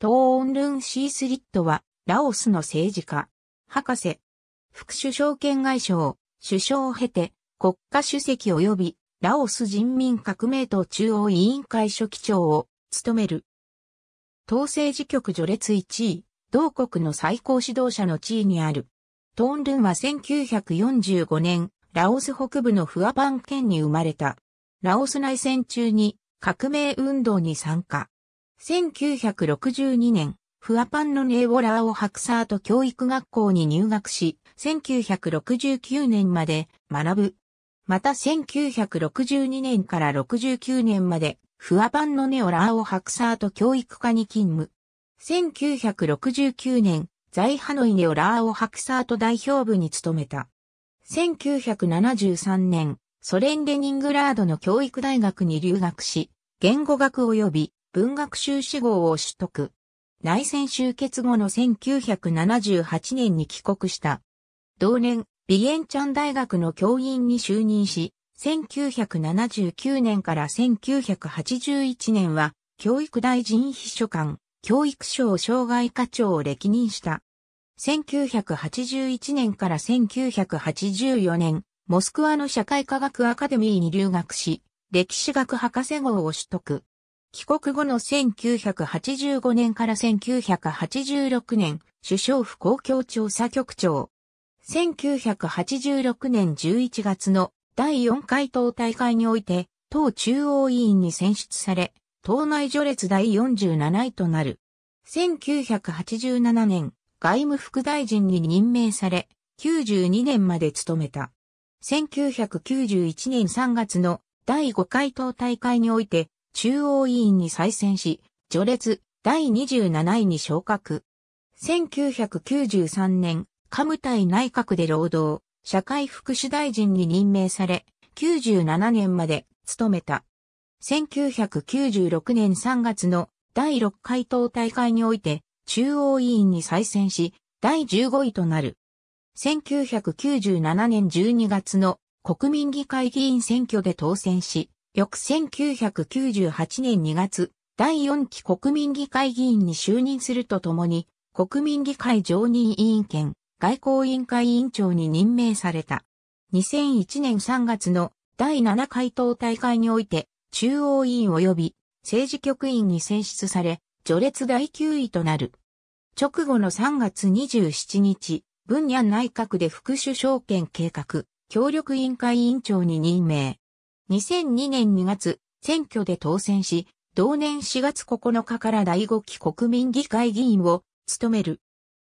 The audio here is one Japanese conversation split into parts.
トーンルン・シースリットは、ラオスの政治家、博士、副首相兼外相、首相を経て、国家主席及び、ラオス人民革命党中央委員会書記長を、務める。党政治局序列1位、同国の最高指導者の地位にある。トーンルンは1945年、ラオス北部のフアパン県に生まれた。ラオス内戦中に革命運動に参加。1962年、フアパンのネーラーをハクサート教育学校に入学し、1969年まで学ぶ。また1962年から69年まで、フアパンのネオラーをハクサート教育科に勤務。1969年、在ハノイネオラーをハクサート代表部に勤めた。1973年、ソ連レニングラードの教育大学に留学し、言語学及び文学修士号を取得。内戦終結後の1978年に帰国した。同年、ビエンチャン大学の教員に就任し、1979年から1981年は、教育大臣秘書官、教育省障害課長を歴任した。1981年から1984年、モスクワの社会科学アカデミーに留学し、歴史学博士号を取得。帰国後の1985年から1986年、首相府公共調査局長。1986年11月の第4回党大会において、党中央委員に選出され、党内序列第47位となる。1987年、外務副大臣に任命され、92年まで務めた。1991年3月の第5回党大会において、中央委員に再選し、序列第27位に昇格。1993年、カムタイ内閣で労働、社会福祉大臣に任命され、97年まで務めた。1996年3月の第6回党大会において、中央委員に再選し、第15位となる。1997年12月の国民議会議員選挙で当選し、翌1998年2月、第4期国民議会議員に就任するとともに、国民議会常任委員兼外交委員会委員長に任命された。2001年3月の第7回党大会において、中央委員及び政治局員に選出され、序列第9位となる。直後の3月27日、文ニ内閣で副首相権計画、協力委員会委員長に任命。2002年2月、選挙で当選し、同年4月9日から第5期国民議会議員を務める。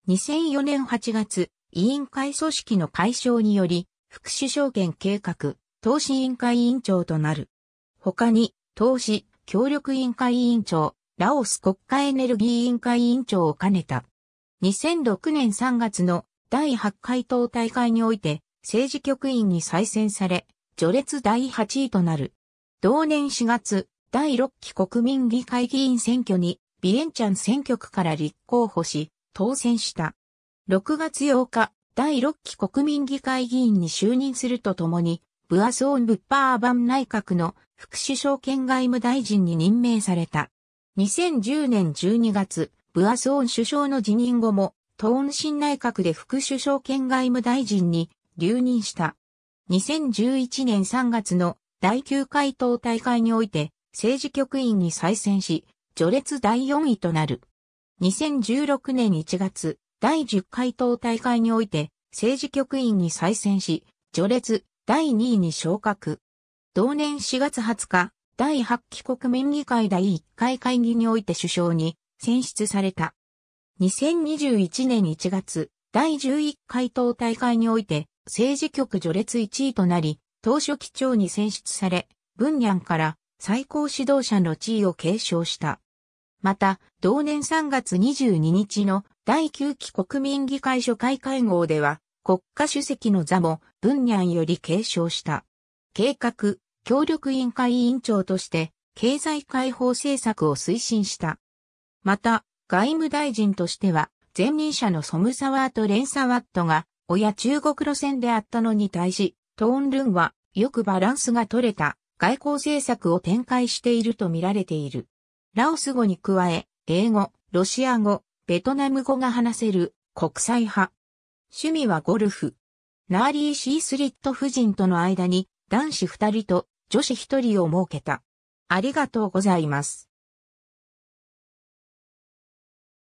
2004年8月、委員会組織の解消により、副首相権計画、投資委員会委員長となる。他に、投資、協力委員会委員長、ラオス国家エネルギー委員会委員長を兼ねた。2006年3月の第8回党大会において、政治局員に再選され、序列第8位となる。同年4月、第6期国民議会議員選挙に、ビエンチャン選挙区から立候補し、当選した。6月8日、第6期国民議会議員に就任するとともに、ブアソーン・ブッパーバン内閣の副首相兼外務大臣に任命された。2010年12月、ブアソーン首相の辞任後も、トーン新内閣で副首相兼外務大臣に留任した。2011年3月の第9回党大会において政治局員に再選し、序列第4位となる。2016年1月、第10回党大会において政治局員に再選し、序列第2位に昇格。同年4月20日、第8期国民議会第1回会議において首相に選出された。2021年1月、第11回党大会において政治局序列1位となり、当初基長に選出され、文ニャンから最高指導者の地位を継承した。また、同年3月22日の第9期国民議会初回会合では、国家主席の座も文ニャンより継承した。計画、協力委員会委員長として、経済開放政策を推進した。また、外務大臣としては、前任者のソムサワート・レンサワットが親中国路線であったのに対し、トーンルンはよくバランスが取れた外交政策を展開していると見られている。ラオス語に加え、英語、ロシア語、ベトナム語が話せる国際派。趣味はゴルフ。ナーリー・シースリット夫人との間に男子二人と女子一人を設けた。ありがとうございます。